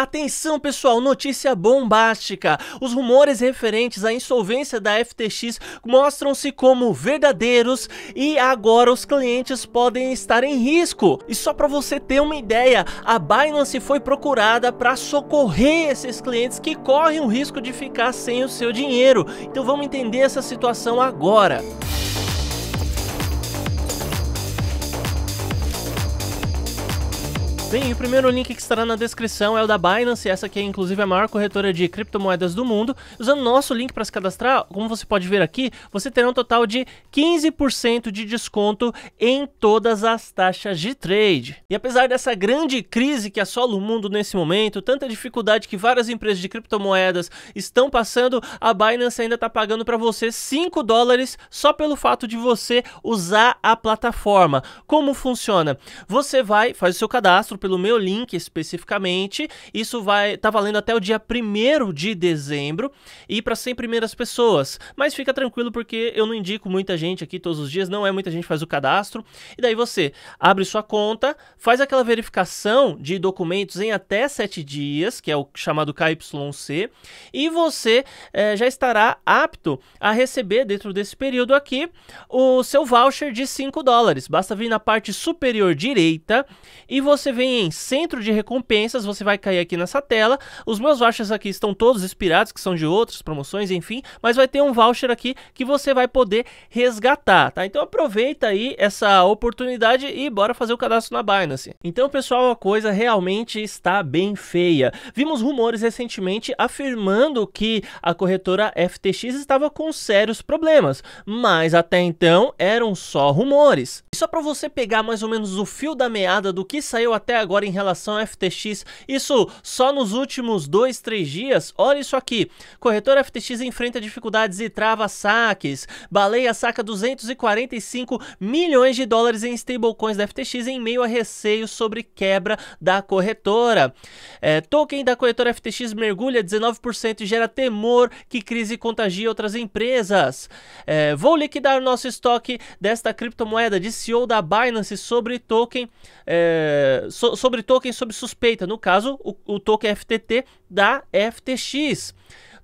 Atenção pessoal, notícia bombástica! Os rumores referentes à insolvência da FTX mostram-se como verdadeiros e agora os clientes podem estar em risco. E só para você ter uma ideia, a Binance foi procurada para socorrer esses clientes que correm o risco de ficar sem o seu dinheiro. Então vamos entender essa situação agora. Bem, o primeiro link que estará na descrição é o da Binance, essa que é inclusive a maior corretora de criptomoedas do mundo. Usando nosso link para se cadastrar, como você pode ver aqui, você terá um total de 15% de desconto em todas as taxas de trade. E apesar dessa grande crise que assola o mundo nesse momento, tanta dificuldade que várias empresas de criptomoedas estão passando, a Binance ainda está pagando para você 5 dólares só pelo fato de você usar a plataforma. Como funciona? Você vai, faz o seu cadastro, pelo meu link especificamente. Isso vai tá valendo até o dia 1 de dezembro e para 100 primeiras pessoas. Mas fica tranquilo porque eu não indico muita gente aqui todos os dias, não é muita gente faz o cadastro. E daí você abre sua conta, faz aquela verificação de documentos em até 7 dias, que é o chamado KYC, e você é, já estará apto a receber dentro desse período aqui o seu voucher de 5 dólares. Basta vir na parte superior direita e você vem em Centro de Recompensas, você vai cair aqui nessa tela. Os meus vouchers aqui estão todos expirados, que são de outras promoções, enfim, mas vai ter um voucher aqui que você vai poder resgatar, tá? Então aproveita aí essa oportunidade e bora fazer o cadastro na Binance. Então, pessoal, a coisa realmente está bem feia. Vimos rumores recentemente afirmando que a corretora FTX estava com sérios problemas, mas até então eram só rumores. E só para você pegar mais ou menos o fio da meada do que saiu até agora em relação ao FTX. Isso só nos últimos dois, três dias. Olha isso aqui. Corretora FTX enfrenta dificuldades e trava saques. Baleia saca 245 milhões de dólares em stablecoins da FTX em meio a receios sobre quebra da corretora. É, token da corretora FTX mergulha 19% e gera temor que crise contagie outras empresas. É, vou liquidar nosso estoque desta criptomoeda, de CEO da Binance sobre token. É, so, sobre token sob suspeita, no caso, o, o token FTT da FTX.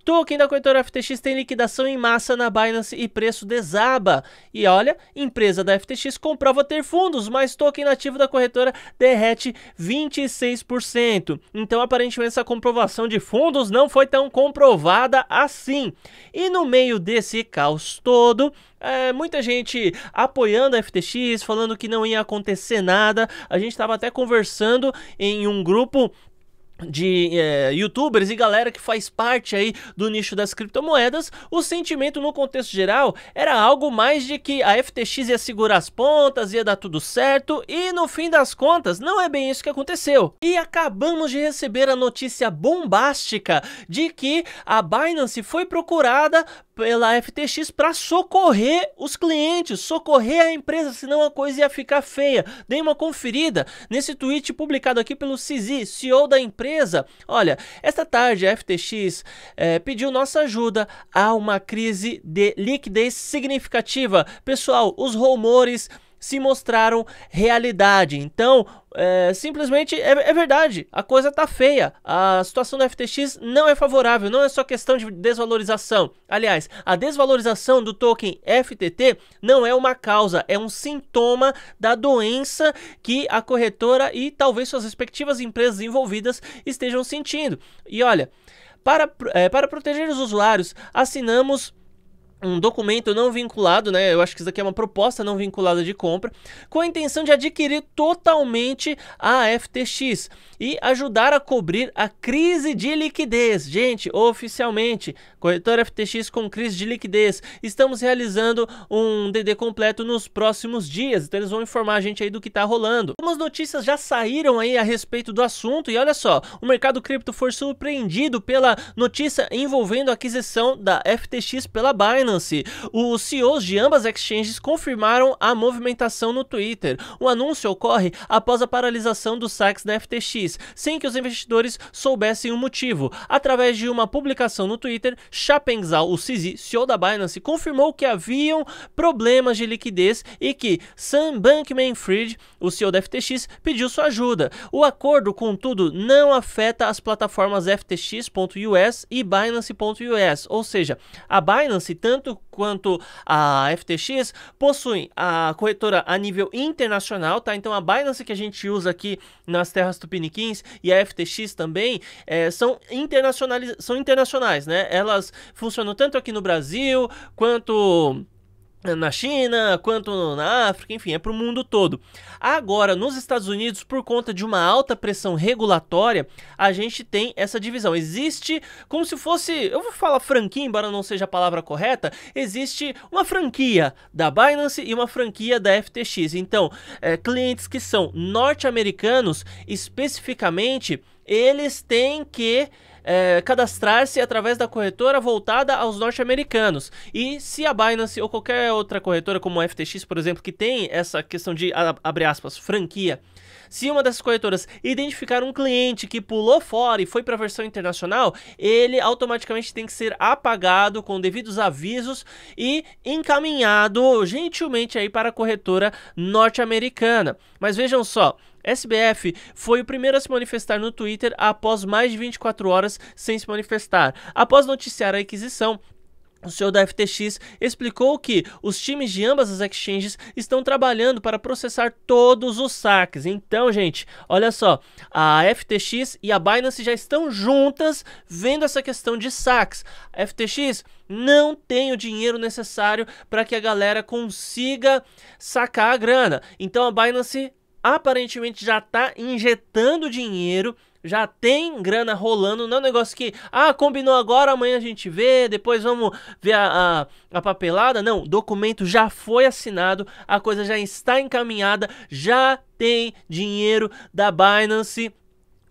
Token da corretora FTX tem liquidação em massa na Binance e preço desaba. E olha, empresa da FTX comprova ter fundos, mas token nativo da corretora derrete 26%. Então, aparentemente, essa comprovação de fundos não foi tão comprovada assim. E no meio desse caos todo, é, muita gente apoiando a FTX, falando que não ia acontecer nada. A gente estava até conversando em um grupo de é, youtubers e galera que faz parte aí do nicho das criptomoedas, o sentimento no contexto geral era algo mais de que a FTX ia segurar as pontas, ia dar tudo certo e no fim das contas não é bem isso que aconteceu. E acabamos de receber a notícia bombástica de que a Binance foi procurada pela FTX para socorrer os clientes, socorrer a empresa, senão a coisa ia ficar feia. Dei uma conferida nesse tweet publicado aqui pelo CZ, CEO da empresa empresa. Olha, esta tarde a FTX é, eh, pediu nossa ajuda a uma crise de liquidez significativa. Pessoal, os rumores se mostraram realidade. Então, é, simplesmente é, é, verdade, a coisa tá feia. A situação do FTX não é favorável, não é só questão de desvalorização. Aliás, a desvalorização do token FTT não é uma causa, é um sintoma da doença que a corretora e talvez suas respectivas empresas envolvidas estejam sentindo. E olha, para, é, para proteger os usuários, assinamos um documento não vinculado, né? Eu acho que isso aqui é uma proposta não vinculada de compra, com a intenção de adquirir totalmente a FTX e ajudar a cobrir a crise de liquidez. Gente, oficialmente, corretora FTX com crise de liquidez. Estamos realizando um DD completo nos próximos dias, então eles vão informar a gente aí do que tá rolando. Algumas notícias já saíram aí a respeito do assunto e olha só, o mercado cripto foi surpreendido pela notícia envolvendo a aquisição da FTX pela Binance Binance. Os CEOs de ambas exchanges confirmaram a movimentação no Twitter. O anúncio ocorre após a paralisação dos saques na FTX, sem que os investidores soubessem o motivo. Através de uma publicação no Twitter, Chapeng Zhao, o CZ, CEO da Binance, confirmou que haviam problemas de liquidez e que Sam Bankman-Fried, o CEO da FTX, pediu sua ajuda. O acordo, contudo, não afeta as plataformas FTX.us e Binance.us, ou seja, a Binance também tanto quanto a FTX, possuem a corretora a nível internacional, tá? Então a Binance que a gente usa aqui nas terras tupiniquins e a FTX também é, são, internacionaliz... são internacionais, né? Elas funcionam tanto aqui no Brasil quanto na China, quanto na África, enfim, é para o mundo todo. Agora, nos Estados Unidos, por conta de uma alta pressão regulatória, a gente tem essa divisão. Existe como se fosse, eu vou falar franquia, embora não seja a palavra correta, existe uma franquia da Binance e uma franquia da FTX. Então, é, clientes que são norte-americanos, especificamente, eles têm que é, cadastrar-se através da corretora voltada aos norte-americanos. E se a Binance ou qualquer outra corretora, como a FTX, por exemplo, que tem essa questão de, abre aspas, franquia, se uma dessas corretoras identificar um cliente que pulou fora e foi para a versão internacional, ele automaticamente tem que ser apagado com devidos avisos e encaminhado gentilmente aí para a corretora norte-americana. Mas vejam só, SBF foi o primeiro a se manifestar no Twitter após mais de 24 horas sem se manifestar. Após noticiar a aquisição, o senhor da FTX explicou que os times de ambas as exchanges estão trabalhando para processar todos os saques. Então, gente, olha só, a FTX e a Binance já estão juntas vendo essa questão de saques. A FTX não tem o dinheiro necessário para que a galera consiga sacar a grana. Então a Binance aparentemente já está injetando dinheiro já tem grana rolando, não é um negócio que, ah, combinou agora, amanhã a gente vê, depois vamos ver a, a, a papelada. Não, documento já foi assinado, a coisa já está encaminhada, já tem dinheiro da Binance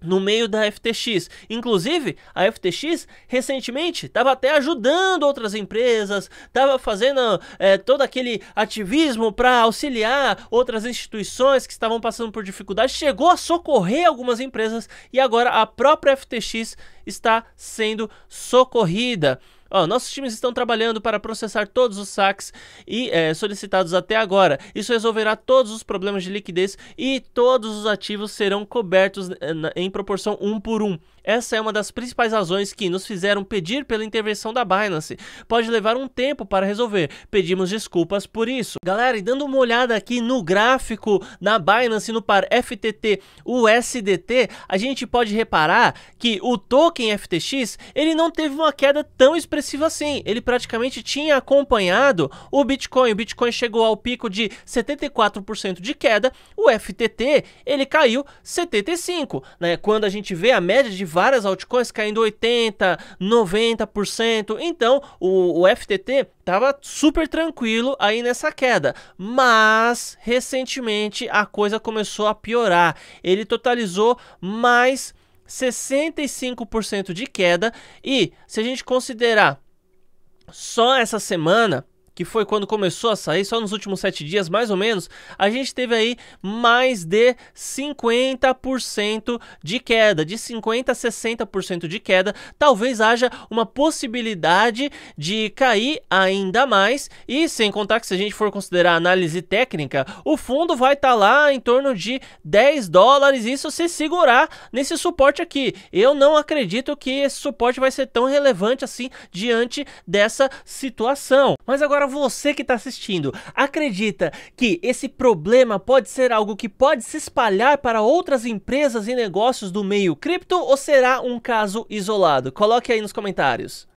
no meio da FTX. Inclusive, a FTX recentemente estava até ajudando outras empresas, estava fazendo é, todo aquele ativismo para auxiliar outras instituições que estavam passando por dificuldade, chegou a socorrer algumas empresas e agora a própria FTX está sendo socorrida nossos times estão trabalhando para processar todos os saques e é, solicitados até agora. Isso resolverá todos os problemas de liquidez e todos os ativos serão cobertos eh, em proporção um por um. Essa é uma das principais razões que nos fizeram pedir pela intervenção da Binance. Pode levar um tempo para resolver, pedimos desculpas por isso. Galera, e dando uma olhada aqui no gráfico da Binance no par FTT USDT, a gente pode reparar que o token FTX, ele não teve uma queda tão expressiva assim. Ele praticamente tinha acompanhado o Bitcoin. O Bitcoin chegou ao pico de 74% de queda, o FTT, ele caiu 75, né? Quando a gente vê a média de várias altcoins caindo 80%, 90%. Então o, o FTT estava super tranquilo aí nessa queda, mas recentemente a coisa começou a piorar. Ele totalizou mais 65% de queda e se a gente considerar só essa semana que foi quando começou a sair, só nos últimos sete dias, mais ou menos, a gente teve aí mais de 50% de queda, de 50% a 60% de queda. Talvez haja uma possibilidade de cair ainda mais, e sem contar que se a gente for considerar análise técnica, o fundo vai estar tá lá em torno de 10 dólares, isso se segurar nesse suporte aqui. Eu não acredito que esse suporte vai ser tão relevante assim diante dessa situação. Mas agora para você que está assistindo, acredita que esse problema pode ser algo que pode se espalhar para outras empresas e negócios do meio cripto ou será um caso isolado? Coloque aí nos comentários.